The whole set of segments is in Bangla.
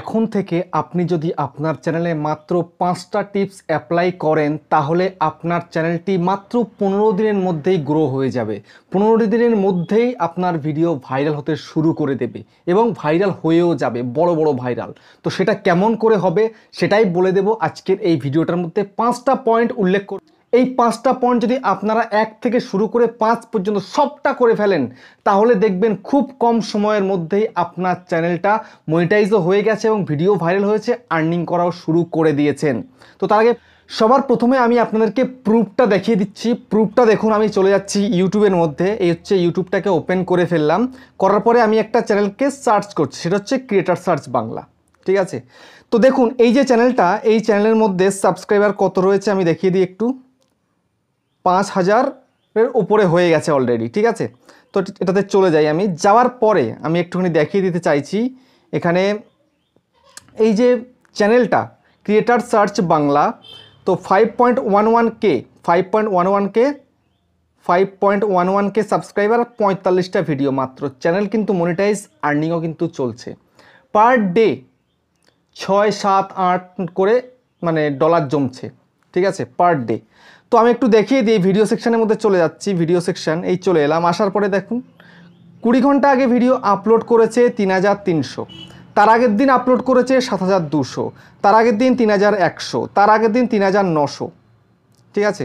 এখন থেকে আপনি যদি আপনার চ্যানেলে মাত্র পাঁচটা টিপস অ্যাপ্লাই করেন তাহলে আপনার চ্যানেলটি মাত্র পনেরো দিনের মধ্যেই গ্রো হয়ে যাবে পনেরো দিনের মধ্যেই আপনার ভিডিও ভাইরাল হতে শুরু করে দেবে এবং ভাইরাল হয়েও যাবে বড় বড় ভাইরাল তো সেটা কেমন করে হবে সেটাই বলে দেব আজকের এই ভিডিওটার মধ্যে পাঁচটা পয়েন্ট উল্লেখ করে এই পাঁচটা পয়েন্ট যদি আপনারা এক থেকে শুরু করে পাঁচ পর্যন্ত সবটা করে ফেলেন তাহলে দেখবেন খুব কম সময়ের মধ্যেই আপনার চ্যানেলটা মনিটাইজও হয়ে গেছে এবং ভিডিও ভাইরাল হয়েছে আর্নিং করাও শুরু করে দিয়েছেন তো তার আগে সবার প্রথমে আমি আপনাদেরকে প্রুফটা দেখিয়ে দিচ্ছি প্রুফটা দেখুন আমি চলে যাচ্ছি ইউটিউবের মধ্যে এই হচ্ছে ইউটিউবটাকে ওপেন করে ফেললাম করার পরে আমি একটা চ্যানেলকে সার্চ করছি সেটা হচ্ছে ক্রিয়েটার সার্চ বাংলা ঠিক আছে তো দেখুন এই যে চ্যানেলটা এই চ্যানেলের মধ্যে সাবস্ক্রাইবার কত রয়েছে আমি দেখিয়ে দিই একটু পাঁচ হাজারের উপরে হয়ে গেছে অলরেডি ঠিক আছে তো এটাতে চলে যাই আমি যাওয়ার পরে আমি একটুখানি দেখিয়ে দিতে চাইছি এখানে এই যে চ্যানেলটা ক্রিয়েটার সার্চ বাংলা তো five point one one K five point one one K five point one one K subscriber পঁয়তাল্লিশটা ভিডিও মাত্র চ্যানেল কিন্তু মনিটাইজ আর্নিংও কিন্তু চলছে পার ডে ছয় সাত আট করে মানে ডলার জমছে ঠিক আছে পার ডে তো আমি একটু দেখিয়ে দিই ভিডিও সেকশানের মধ্যে চলে যাচ্ছি ভিডিও সেকশান এই চলে এলাম আসার পরে দেখুন কুড়ি ঘন্টা আগে ভিডিও আপলোড করেছে তিন হাজার তিনশো তার আগের দিন আপলোড করেছে সাত হাজার দুশো তার আগের দিন তিন হাজার একশো তার আগের দিন তিন হাজার নশো ঠিক আছে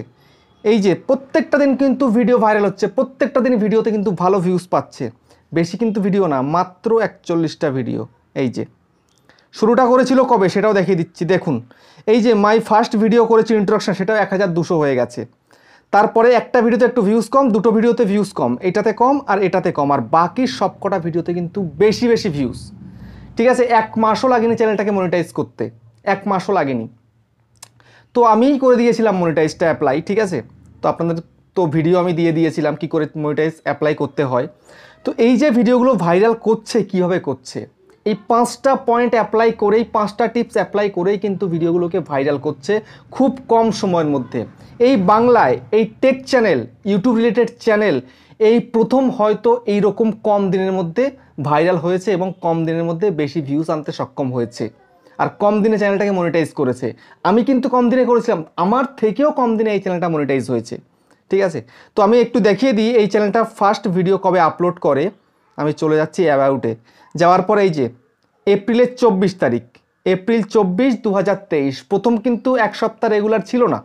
এই যে প্রত্যেকটা দিন কিন্তু ভিডিও ভাইরাল হচ্ছে প্রত্যেকটা দিন ভিডিওতে কিন্তু ভালো ভিউজ পাচ্ছে বেশি কিন্তু ভিডিও না মাত্র একচল্লিশটা ভিডিও এই যে শুরুটা করেছিল কবে সেটাও দেখিয়ে দিচ্ছি দেখুন এই যে মাই ফার্স্ট ভিডিও করেছি ইন্ট্রোডাকশান সেটাও এক হাজার দুশো হয়ে গেছে তারপরে একটা ভিডিওতে একটু ভিউজ কম দুটো ভিডিওতে ভিউজ কম এটাতে কম আর এটাতে কম আর বাকি সবকটা ভিডিওতে কিন্তু বেশি বেশি ভিউজ ঠিক আছে এক মাসও লাগেনি চ্যানেলটাকে মনিটাইজ করতে এক মাসও লাগেনি তো আমিই করে দিয়েছিলাম মনিটাইজটা অ্যাপ্লাই ঠিক আছে তো আপনাদের তো ভিডিও আমি দিয়ে দিয়েছিলাম কি করে মনিটাইজ অ্যাপ্লাই করতে হয় তো এই যে ভিডিওগুলো ভাইরাল করছে কিভাবে করছে এই পাঁচটা পয়েন্ট অ্যাপ্লাই করেই পাঁচটা টিপস অ্যাপ্লাই করেই কিন্তু ভিডিওগুলোকে ভাইরাল করছে খুব কম সময়ের মধ্যে এই বাংলায় এই tech channel YouTube related channel এই প্রথম হয়তো এই রকম কম দিনের মধ্যে ভাইরাল হয়েছে এবং কম দিনের মধ্যে বেশি ভিউজ আনতে সক্ষম হয়েছে আর কম দিনে চ্যানেলটাকে মনিটাইজ করেছে আমি কিন্তু কম দিনে করেছিলাম আমার থেকেও কম দিনে এই চ্যানেলটা মনিটাইজ হয়েছে ঠিক আছে তো আমি একটু দেখিয়ে দিই এই চ্যানেলটা ফার্স্ট ভিডিও কবে আপলোড করে আমি চলে যাচ্ছি অ্যাবাউটে যাওয়ার পরে এই যে এপ্রিলের চব্বিশ তারিখ এপ্রিল চব্বিশ দু প্রথম কিন্তু এক সপ্তাহ রেগুলার ছিল না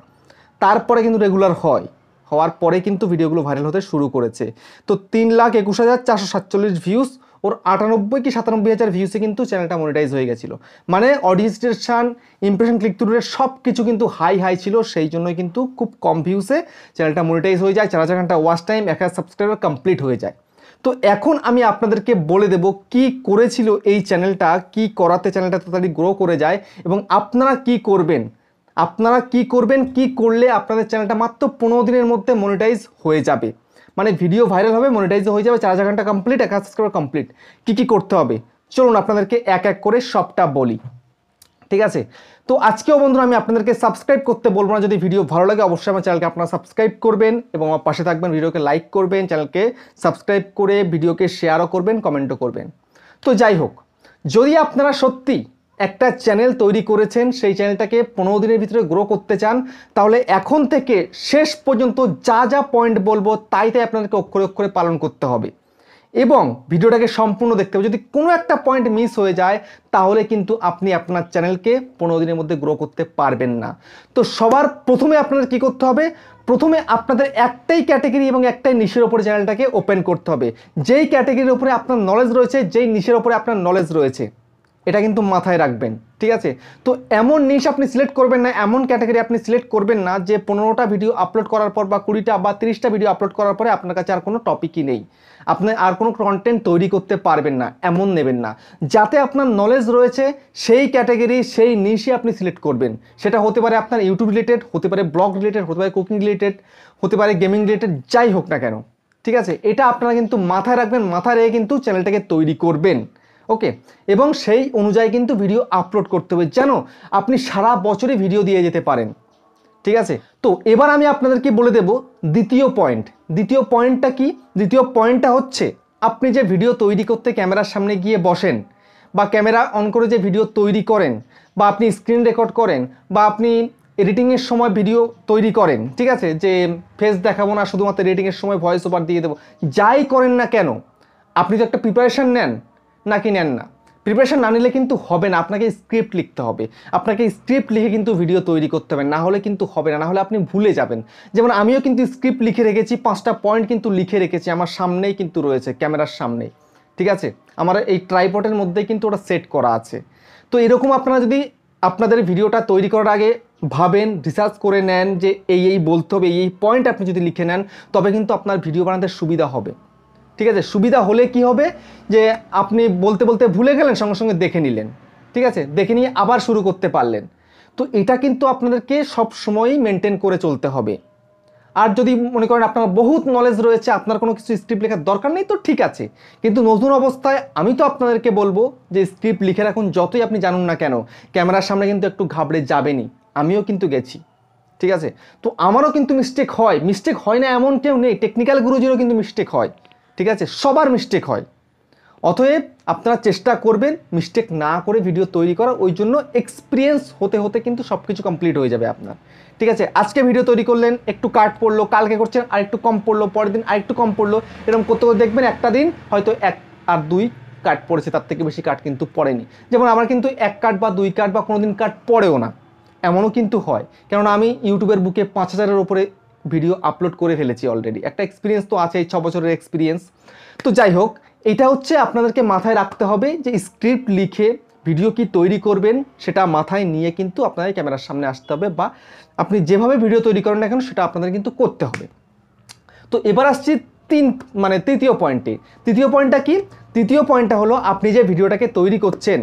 তারপরে কিন্তু রেগুলার হয় হওয়ার পরে কিন্তু ভিডিওগুলো ভাইরাল হতে শুরু করেছে তো তিন লাখ একুশ হাজার চারশো সাতচল্লিশ ভিউস ওর আটানব্বই কি সাতানব্বই হাজার ভিউসে কিন্তু চ্যানেলটা মনিটাইজ হয়ে গেছিলো মানে অডিয়েন্সটেশন ইমপ্রেশন ক্লিক থ্রু সব কিছু কিন্তু হাই হাই ছিল সেই জন্যই কিন্তু খুব কম ভিউসে চ্যানেলটা মনিটাইজ হয়ে যায় চার হাজার ঘন্টা ওয়াশ টাইম এক হাজার সাবস্ক্রাইবার কমপ্লিট হয়ে যায় তো এখন আমি আপনাদেরকে বলে দেব কি করেছিল এই চ্যানেলটা কি করাতে চ্যানেলটা তাড়াতাড়ি গ্রো করে যায় এবং আপনারা কি করবেন আপনারা কি করবেন কি করলে আপনাদের চ্যানেলটা মাত্র পনেরো দিনের মধ্যে মনিটাইজ হয়ে যাবে মানে ভিডিও ভাইরাল হবে মনিটাইজ হয়ে যাবে চার হাজার ঘন্টা কমপ্লিট এক হাজার সাবস্ক্রাইবার কমপ্লিট কী কী করতে হবে চলুন আপনাদেরকে এক এক করে সবটা বলি ঠিক আছে তো আজকেও বন্ধুরা আমি আপনাদেরকে সাবস্ক্রাইব করতে বলবো না যদি ভিডিও ভালো লাগে অবশ্যই আমার চ্যানেলকে আপনারা সাবস্ক্রাইব করবেন এবং আমার পাশে থাকবেন ভিডিওকে লাইক করবেন চ্যানেলকে সাবস্ক্রাইব করে ভিডিওকে শেয়ারও করবেন কমেন্টও করবেন তো যাই হোক যদি আপনারা সত্যি একটা চ্যানেল তৈরি করেছেন সেই চ্যানেলটাকে পনেরো দিনের ভিতরে গ্রো করতে চান তাহলে এখন থেকে শেষ পর্যন্ত যা যা পয়েন্ট বলবো তাই তাই আপনাদেরকে অক্ষরে অক্ষরে পালন করতে হবে এবং ভিডিওটাকে সম্পূর্ণ দেখতে হবে যদি কোনো একটা পয়েন্ট মিস হয়ে যায় তাহলে কিন্তু আপনি আপনার চ্যানেলকে পনেরো দিনের মধ্যে গ্রো করতে পারবেন না তো সবার প্রথমে আপনার কি করতে হবে প্রথমে আপনাদের একটাই ক্যাটাগরি এবং একটাই নিশের ওপরে চ্যানেলটাকে ওপেন করতে হবে যেই ক্যাটাগরির উপরে আপনার নলেজ রয়েছে যেই নিশের ওপরে আপনার নলেজ রয়েছে এটা কিন্তু মাথায় রাখবেন ঠিক আছে তো এমন নিশ আপনি সিলেক্ট করবেন না এমন ক্যাটাগরি আপনি সিলেক্ট করবেন না যে পনেরোটা ভিডিও আপলোড করার পর বা কুড়িটা বা তিরিশটা ভিডিও আপলোড করার পরে আপনার কাছে আর কোনো টপিকই নেই আপনি আর কোনো কন্টেন্ট তৈরি করতে পারবেন না এমন নেবেন না যাতে আপনার নলেজ রয়েছে সেই ক্যাটাগরি সেই নিশে আপনি সিলেক্ট করবেন সেটা হতে পারে আপনার ইউটিউব রিলেটেড হতে পারে ব্লগ রিলেটেড হতে পারে কুকিং রিলেটেড হতে পারে গেমিং রিলেটেড যাই হোক না কেন ঠিক আছে এটা আপনারা কিন্তু মাথায় রাখবেন মাথায় রেখে কিন্তু চ্যানেলটাকে তৈরি করবেন ওকে এবং সেই অনুযায়ী কিন্তু ভিডিও আপলোড করতে হবে যেন আপনি সারা বছরই ভিডিও দিয়ে যেতে পারেন ঠিক আছে তো এবার আমি আপনাদেরকে বলে দেব দ্বিতীয় পয়েন্ট দ্বিতীয় পয়েন্টটা কি দ্বিতীয় পয়েন্টটা হচ্ছে আপনি যে ভিডিও তৈরি করতে ক্যামেরার সামনে গিয়ে বসেন বা ক্যামেরা অন করে যে ভিডিও তৈরি করেন বা আপনি স্ক্রিন রেকর্ড করেন বা আপনি এডিটিংয়ের সময় ভিডিও তৈরি করেন ঠিক আছে যে ফেস দেখাবো না শুধুমাত্র এডিটিংয়ের সময় ভয়েস ওভার দিয়ে দেবো যাই করেন না কেন আপনি তো একটা প্রিপারেশান নেন নাকি নেন না প্রিপারেশান না নিলে কিন্তু হবে না আপনাকে স্ক্রিপ্ট লিখতে হবে আপনাকে স্ক্রিপ্ট লিখে কিন্তু ভিডিও তৈরি করতে হবে না হলে কিন্তু হবে না না হলে আপনি ভুলে যাবেন যেমন আমিও কিন্তু স্ক্রিপ্ট লিখে রেখেছি পাঁচটা পয়েন্ট কিন্তু লিখে রেখেছি আমার সামনেই কিন্তু রয়েছে ক্যামেরার সামনেই ঠিক আছে আমার এই ট্রাইপটের মধ্যে কিন্তু ওটা সেট করা আছে তো এরকম আপনারা যদি আপনাদের ভিডিওটা তৈরি করার আগে ভাবেন রিসার্চ করে নেন যে এই এই বলতে হবে এই এই পয়েন্ট আপনি যদি লিখে নেন তবে কিন্তু আপনার ভিডিও বানাতে সুবিধা হবে ঠিক আছে সুবিধা হলে কি হবে যে আপনি বলতে বলতে ভুলে গেলেন সঙ্গে সঙ্গে দেখে নিলেন ঠিক আছে দেখে নিয়ে আবার শুরু করতে পারলেন তো এটা কিন্তু আপনাদেরকে সব সময়ই মেনটেন করে চলতে হবে আর যদি মনে করেন আপনার বহুত নলেজ রয়েছে আপনার কোনো কিছু স্ক্রিপ্ট লেখার দরকার নেই তো ঠিক আছে কিন্তু নতুন অবস্থায় আমি তো আপনাদেরকে বলবো যে স্ক্রিপ্ট লিখে রাখুন যতই আপনি জানুন না কেন ক্যামেরার সামনে কিন্তু একটু ঘাবড়ে যাবেনি আমিও কিন্তু গেছি ঠিক আছে তো আমারও কিন্তু মিস্টেক হয় মিস্টেক হয় না এমন কেউ নেই টেকনিক্যাল গুরুজিরও কিন্তু মিস্টেক হয় ঠিক আছে সবার মিস্টেক হয় অতএব আপনারা চেষ্টা করবেন মিস্টেক না করে ভিডিও তৈরি করা ওই জন্য এক্সপিরিয়েন্স হতে হতে কিন্তু সব কিছু কমপ্লিট হয়ে যাবে আপনার ঠিক আছে আজকে ভিডিও তৈরি করলেন একটু কাট পড়লো কালকে করছেন আর একটু কম পড়লো পরের দিন আর একটু কম পড়লো এরকম করতে করতে দেখবেন একটা দিন হয়তো এক আর দুই কাট পড়েছে তার থেকে বেশি কাট কিন্তু পড়েনি যেমন আমার কিন্তু এক কাট বা দুই কাট বা কোনো দিন কাট পড়েও না এমনও কিন্তু হয় কেননা আমি ইউটিউবের বুকে পাঁচ হাজারের ওপরে ভিডিও আপলোড করে ফেলেছি অলরেডি একটা এক্সপিরিয়েন্স তো আছে এই ছ বছরের এক্সপিরিয়েন্স তো যাই হোক এটা হচ্ছে আপনাদেরকে মাথায় রাখতে হবে যে স্ক্রিপ্ট লিখে ভিডিও কি তৈরি করবেন সেটা মাথায় নিয়ে কিন্তু আপনাদের ক্যামেরার সামনে আসতে হবে বা আপনি যেভাবে ভিডিও তৈরি করেন না কেন সেটা আপনাদের কিন্তু করতে হবে তো এবার আসছি তিন মানে তৃতীয় পয়েন্টে তৃতীয় পয়েন্টটা কি তৃতীয় পয়েন্টটা হলো আপনি যে ভিডিওটাকে তৈরি করছেন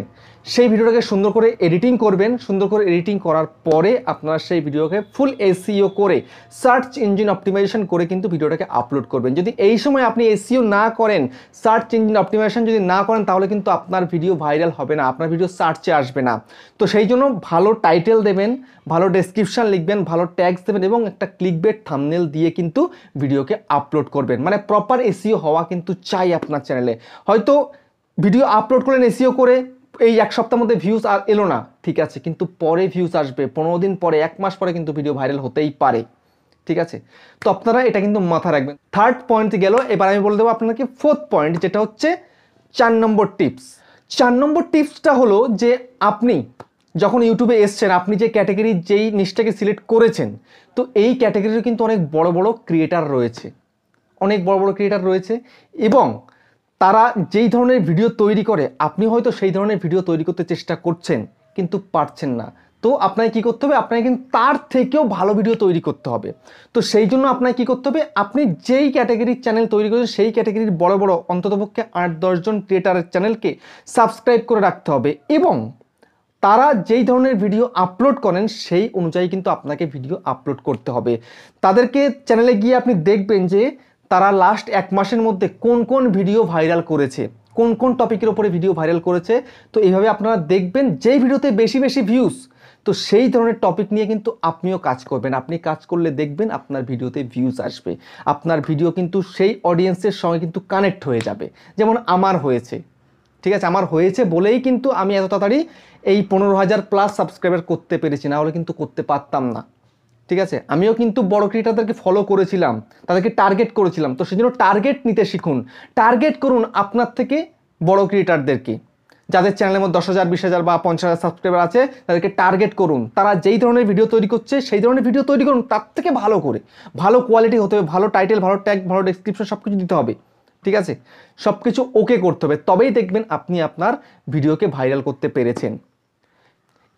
সেই ভিডিওটাকে সুন্দর করে এডিটিং করবেন সুন্দর করে এডিটিং করার পরে আপনারা সেই ভিডিওকে ফুল এসিও e করে সার্চ ইঞ্জিন অপটিমাইজেশন করে কিন্তু ভিডিওটাকে আপলোড করবেন যদি এই সময় আপনি এসিও e না করেন সার্চ ইঞ্জিন অপটিমাইজেশন যদি না করেন তাহলে কিন্তু আপনার ভিডিও ভাইরাল হবে না আপনার ভিডিও সার্চে আসবে না তো সেই জন্য ভালো টাইটেল দেবেন ভালো ডেসক্রিপশান লিখবেন ভালো ট্যাগস দেবেন এবং একটা ক্লিক বেড থামনেল দিয়ে কিন্তু ভিডিওকে আপলোড করবেন মানে প্রপার এসিও e হওয়া কিন্তু চাই আপনার চ্যানেলে হয়তো ভিডিও আপলোড করলেন এসিও করে এই এক সপ্তাহের মধ্যে ভিউজ আর এলো না ঠিক আছে কিন্তু পরে ভিউজ আসবে পনেরো দিন পরে এক মাস পরে কিন্তু ভিডিও ভাইরাল হতেই পারে ঠিক আছে তো আপনারা এটা কিন্তু মাথা রাখবেন থার্ড পয়েন্ট গেল এবার আমি বলে দেবো আপনাকে ফোর্থ পয়েন্ট যেটা হচ্ছে চার নম্বর টিপস চার নম্বর টিপসটা হলো যে আপনি যখন ইউটিউবে এসছেন আপনি যে ক্যাটাগরি যেই নিচটাকে সিলেক্ট করেছেন তো এই ক্যাটাগরিরও কিন্তু অনেক বড় বড় ক্রিয়েটার রয়েছে অনেক বড় বড় ক্রিয়েটার রয়েছে এবং তারা যেই ধরনের ভিডিও তৈরি করে আপনি হয়তো সেই ধরনের ভিডিও তৈরি করতে চেষ্টা করছেন কিন্তু পারছেন না তো আপনাকে কী করতে হবে আপনাকে কিন্তু তার থেকেও ভালো ভিডিও তৈরি করতে হবে তো সেই জন্য আপনাকে কী করতে হবে আপনি যেই ক্যাটাগরির চ্যানেল তৈরি করেছেন সেই ক্যাটাগরির বড় বড় অন্ততপক্ষে আট দশজন ক্রিয়েটারের চ্যানেলকে সাবস্ক্রাইব করে রাখতে হবে এবং তারা যেই ধরনের ভিডিও আপলোড করেন সেই অনুযায়ী কিন্তু আপনাকে ভিডিও আপলোড করতে হবে তাদেরকে চ্যানেলে গিয়ে আপনি দেখবেন যে তারা লাস্ট এক মাসের মধ্যে কোন কোন ভিডিও ভাইরাল করেছে কোন কোন টপিকের ওপরে ভিডিও ভাইরাল করেছে তো এইভাবে আপনারা দেখবেন যেই ভিডিওতে বেশি বেশি ভিউস তো সেই ধরনের টপিক নিয়ে কিন্তু আপনিও কাজ করবেন আপনি কাজ করলে দেখবেন আপনার ভিডিওতে ভিউজ আসবে আপনার ভিডিও কিন্তু সেই অডিয়েন্সের সঙ্গে কিন্তু কানেক্ট হয়ে যাবে যেমন আমার হয়েছে ঠিক আছে আমার হয়েছে বলেই কিন্তু আমি এত তাড়াতাড়ি এই পনেরো হাজার প্লাস সাবস্ক্রাইবার করতে পেরেছি না হলে কিন্তু করতে পারতাম না ঠিক আছে আমিও কিন্তু বড় ক্রিকেটারদেরকে ফলো করেছিলাম তাদেরকে টার্গেট করেছিলাম তো সেজন্য টার্গেট নিতে শিখুন টার্গেট করুন আপনার থেকে বড় ক্রিকেটারদেরকে যাদের চ্যানেলের মধ্যে দশ হাজার বিশ হাজার বা পঞ্চাশ হাজার সাবস্ক্রাইবার আছে তাদেরকে টার্গেট করুন তারা যেই ধরনের ভিডিও তৈরি করছে সেই ধরনের ভিডিও তৈরি করুন তার থেকে ভালো করে ভালো কোয়ালিটি হতে হবে ভালো টাইটেল ভালো ট্যাগ ভালো ডিসক্রিপশন সব কিছু দিতে হবে ঠিক আছে সব কিছু ওকে করতে হবে তবেই দেখবেন আপনি আপনার ভিডিওকে ভাইরাল করতে পেরেছেন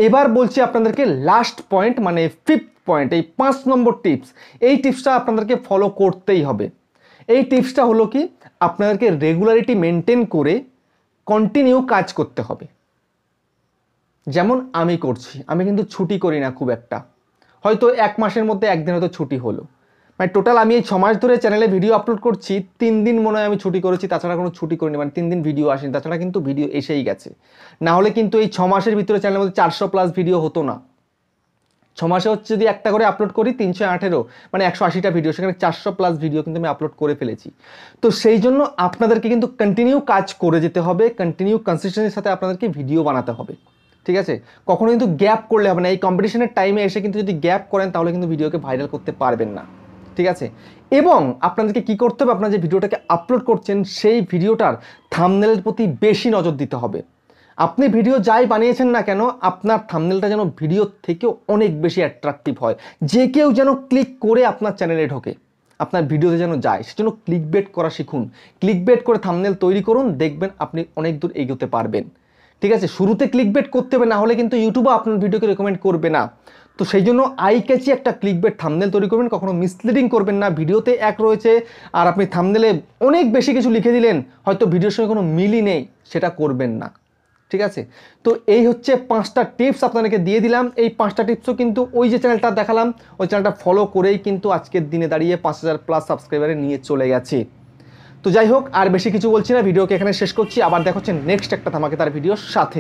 এবার বলছি আপনাদেরকে লাস্ট পয়েন্ট মানে ফিফথ পয়েন্ট এই পাঁচ নম্বর টিপস এই টিপসটা আপনাদেরকে ফলো করতেই হবে এই টিপসটা হলো কি আপনাদেরকে রেগুলারিটি মেনটেন করে কন্টিনিউ কাজ করতে হবে যেমন আমি করছি আমি কিন্তু ছুটি করি না খুব একটা হয়তো এক মাসের মধ্যে একদিন হয়তো ছুটি হলো মানে টোটাল আমি এই ছমাস ধরে চ্যানেলে ভিডিও আপলোড করছি তিন দিন মনে হয় আমি ছুটি করেছি তাছাড়া কোনো ছুটি করিনি মানে তিন দিন ভিডিও আসেনি তাছাড়া কিন্তু ভিডিও এসেই গেছে না হলে কিন্তু এই ছমাসের ভিতরে চ্যানেলের মধ্যে চারশো প্লাস ভিডিও হতো না ছমাসে হচ্ছে যদি একটা করে আপলোড করি তিনশো আঠেরো মানে একশো আশিটা ভিডিও সেখানে চারশো প্লাস ভিডিও কিন্তু আমি আপলোড করে ফেলেছি তো সেই জন্য আপনাদেরকে কিন্তু কন্টিনিউ কাজ করে যেতে হবে কন্টিনিউ কনসিস্টেন্সির সাথে আপনাদেরকে ভিডিও বানাতে হবে ঠিক আছে কখনো কিন্তু গ্যাপ করলে হবে না এই কম্পিটিশনের টাইমে এসে কিন্তু যদি গ্যাপ করেন তাহলে কিন্তু ভিডিওকে ভাইরাল করতে পারবেন না ঠিক আছে এবং আপনাদেরকে কি করতে হবে আপনারা যে ভিডিওটাকে আপলোড করছেন সেই ভিডিওটার থামনেলের প্রতি বেশি নজর দিতে হবে আপনি ভিডিও যাই বানিয়েছেন না কেন আপনার থামনেলটা যেন ভিডিওর থেকেও অনেক বেশি অ্যাট্রাকটিভ হয় যে কেউ যেন ক্লিক করে আপনার চ্যানেলে ঢোকে আপনার ভিডিওতে যেন যায় সেজন্য ক্লিক বেট করা শিখুন ক্লিক বেট করে থামনেল তৈরি করুন দেখবেন আপনি অনেক দূর এগোতে পারবেন ঠিক আছে শুরুতে ক্লিক বেট করতে হবে না হলে কিন্তু ইউটিউবও আপনার ভিডিওকে রেকমেন্ড করবে না তো সেই জন্য আই ক্যাচি একটা ক্লিক বেট থামনেল তৈরি করবেন কখনো মিসলিডিং করবেন না ভিডিওতে এক রয়েছে আর আপনি থামনেলে অনেক বেশি কিছু লিখে দিলেন হয়তো ভিডিওর সঙ্গে কোনো মিলই নেই সেটা করবেন না ঠিক আছে তো এই হচ্ছে পাঁচটা টিপস আপনাদেরকে দিয়ে দিলাম এই পাঁচটা টিপসও কিন্তু ওই যে চ্যানেলটা দেখালাম ওই চ্যানেলটা ফলো করেই কিন্তু আজকের দিনে দাঁড়িয়ে পাঁচ হাজার প্লাস সাবস্ক্রাইবারে নিয়ে চলে গেছে তো যাই হোক আর বেশি কিছু বলছি না ভিডিওকে এখানে শেষ করছি আবার দেখা হচ্ছে নেক্সট একটা ধামাকে তার ভিডিওর সাথে